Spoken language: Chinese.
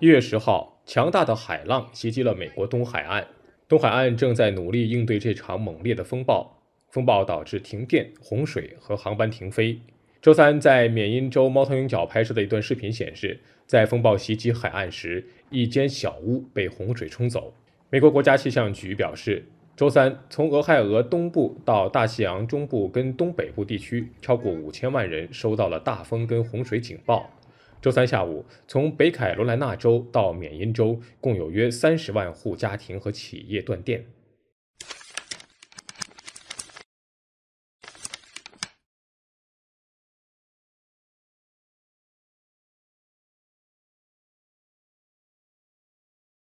一月十号，强大的海浪袭击了美国东海岸。东海岸正在努力应对这场猛烈的风暴。风暴导致停电、洪水和航班停飞。周三，在缅因州猫头鹰角拍摄的一段视频显示，在风暴袭击海岸时，一间小屋被洪水冲走。美国国家气象局表示，周三从俄亥俄东部到大西洋中部跟东北部地区，超过五千万人收到了大风跟洪水警报。周三下午，从北卡罗来纳州到缅因州，共有约三十万户家庭和企业断电。